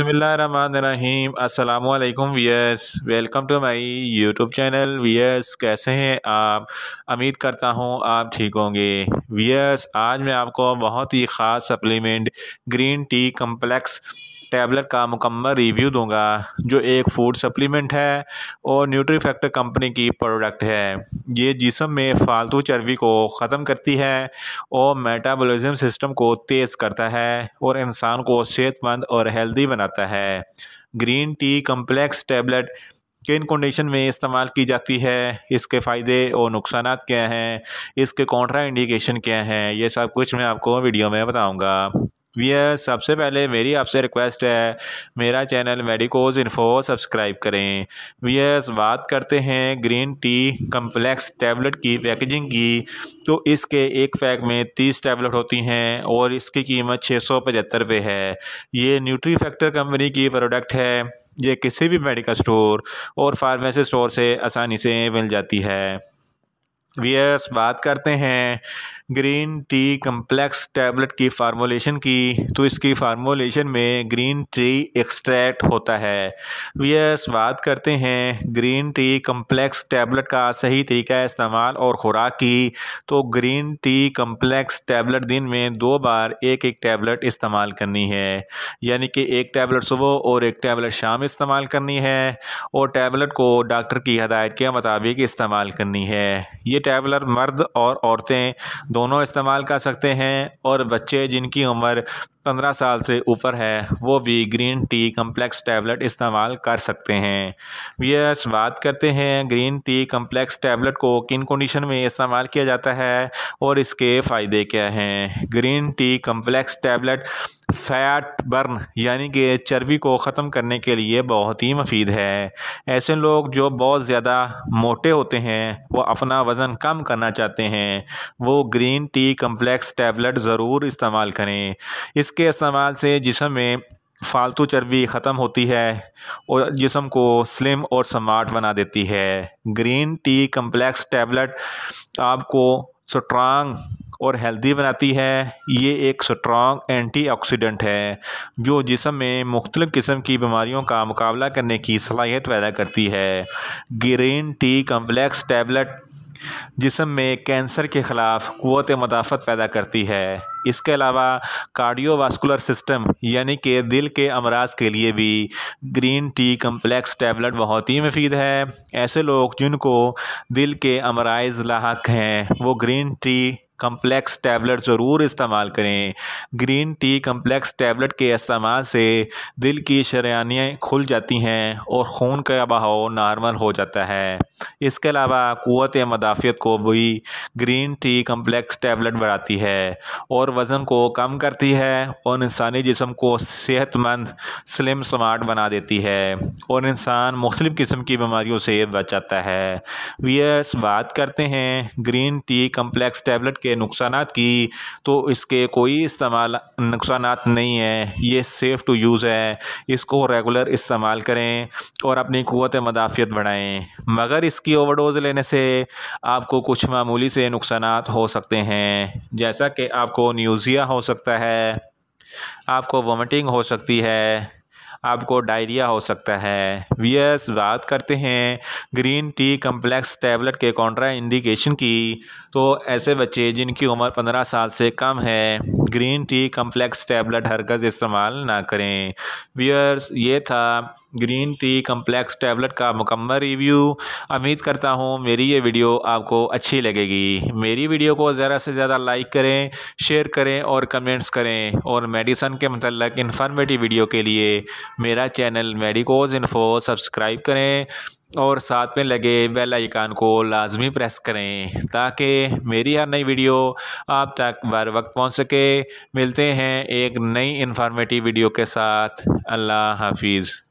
बसमीम् अल्लाम viewers welcome to my YouTube channel viewers कैसे हैं आप उम्मीद करता हूं आप ठीक होंगे वीएस आज मैं आपको बहुत ही ख़ास supplement green tea complex tablet का मुकम्मल रिव्यू दूंगा जो एक फूड सप्लीमेंट है और न्यूट्री फैक्टर कंपनी की प्रोडक्ट है ये जिसम में फालतू चर्बी को ख़त्म करती है और मेटाबॉलिज्म सिस्टम को तेज़ करता है और इंसान को सेहतमंद और हेल्दी बनाता है ग्रीन टी कम्प्लेक्स टैबलेट किन कंडीशन में इस्तेमाल की जाती है इसके फ़ायदे और नुकसान क्या हैं इसके कॉन्ट्रा इंडिकेशन क्या हैं ये सब कुछ मैं आपको वीडियो में बताऊंगा भैया सबसे पहले मेरी आपसे रिक्वेस्ट है मेरा चैनल मेडिकोज इन्फो सब्सक्राइब करें वीयर्स बात करते हैं ग्रीन टी कम्प्लेक्स टैबलेट की पैकेजिंग की तो इसके एक पैक में तीस टैबलेट होती हैं और इसकी कीमत छः सौ पचहत्तर रुपये है ये न्यूट्री फैक्टर कंपनी की प्रोडक्ट है ये किसी भी मेडिकल स्टोर और फार्मेसी स्टोर से आसानी से मिल जाती है वियर्स बात करते हैं ग्रीन टी कम्प्लेक्स टैबलेट की फार्मोलेशन की तो इसकी फार्मोलेशन में ग्रीन टी एक्सट्रैक्ट होता है वियर्स बात करते हैं ग्रीन टी कम्प्लेक्स टैबलेट का सही तरीका इस्तेमाल और ख़ुराक की तो ग्रीन टी कम्प्लेक्स टैबलेट दिन में दो बार एक एक टैबलेट इस्तेमाल करनी है यानी कि एक टैबलेट सुबह और एक टैबलेट शाम इस्तेमाल करनी है और टैबलेट को डॉक्टर की हदायत के मुताबिक इस्तेमाल करनी है ये टैबलर मर्द और औरतें दोनों इस्तेमाल कर सकते हैं और बच्चे जिनकी उम्र पंद्रह साल से ऊपर है वो भी ग्रीन टी कम्प्लेक्स टैबलेट इस्तेमाल कर सकते हैं वीयर्स बात करते हैं ग्रीन टी कम्प्लेक्स टैबलेट को किन कंडीशन में इस्तेमाल किया जाता है और इसके फ़ायदे क्या हैं green tea complex tablet fat burn यानी कि चर्बी को ख़त्म करने के लिए बहुत ही मफीद है ऐसे लोग जो बहुत ज़्यादा मोटे होते हैं वो अपना वज़न कम करना चाहते हैं वो ग्रीन टी कम्प्लेक्स टैबलेट ज़रूर इस्तेमाल करें इसके इसके इस्तेमाल से जिसम में फालतू चर्बी ख़त्म होती है और जिसम को स्लिम और स्मार्ट बना देती है ग्रीन टी कम्प्लेक्स टैबलेट आपको स्ट्रांग और हेल्दी बनाती है ये एक स्ट्रांग एंटीऑक्सीडेंट है जो जिसम में मुख्तलिफ़ किस्म की बीमारियों का मुकाबला करने की सलाहियत पैदा करती है ग्रीन टी कम्प्लेक्स टैबलेट जिसम में कैंसर के ख़िलाफ़ क़वत मदाफ़त पैदा करती है इसके अलावा कार्डियोवास्कुलर सिस्टम यानी कि दिल के अमराज के लिए भी ग्रीन टी कम्प्लेक्स टैबलेट बहुत ही मुफीद है ऐसे लोग जिनको दिल के अमराज लाक हैं वो ग्रीन टी कम्प्लेक्स टैबलेट ज़रूर इस्तेमाल करें ग्रीन टी कम्प्लेक्स टैबलेट के इस्तेमाल से दिल की शरियानियाँ खुल जाती हैं और खून का बहाव नॉर्मल हो जाता है इसके अलावा क़वत मदाफ़ियत को भी ग्रीन टी कम्प्लेक्स टैबलेट बढ़ाती है और वज़न को कम करती है और इंसानी जिसम को सेहतमंद स्लिम स्मार्ट बना देती है और इंसान मुख्तु किस्म की बीमारियों से बचाता है वीयर्स बात करते हैं ग्रीन टी कम्प्लेक्स टैबलेट के इसके नुकसान की तो इसके कोई इस्तेमाल नुकसान नहीं है ये सेफ़ टू यूज़ है इसको रेगुलर इस्तेमाल करें और अपनी क़वत मदाफ़ियत बढ़ाएँ मगर इसकी ओवरडोज़ लेने से आपको कुछ मामूली से नुकसान हो सकते हैं जैसा कि आपको न्यूज़िया हो सकता है आपको वोमिटिंग हो सकती है आपको डायरिया हो सकता है वीएस बात करते हैं ग्रीन टी कम्प्लेक्स टैबलेट के कॉन्ट्रा इंडिकेशन की तो ऐसे बच्चे जिनकी उम्र पंद्रह साल से कम है ग्रीन टी कम्प्लेक्स टैबलेट हरगज़ इस्तेमाल ना करें वीयर्स ये था ग्रीन टी कम्प्लेक्स टैबलेट का मुकम्मल रिव्यू उम्मीद करता हूँ मेरी ये वीडियो आपको अच्छी लगेगी मेरी वीडियो को ज़्यादा से ज़्यादा लाइक करें शेयर करें और कमेंट्स करें और मेडिसन के मतलब इन्फॉर्मेटिव वीडियो के लिए मेरा चैनल मेडिकोज इन्फो सब्सक्राइब करें और साथ में लगे बेल आइकान को लाजमी प्रेस करें ताकि मेरी हर नई वीडियो आप तक बर वक्त पहुँच सके मिलते हैं एक नई इन्फॉर्मेटिव वीडियो के साथ अल्लाह हाफिज़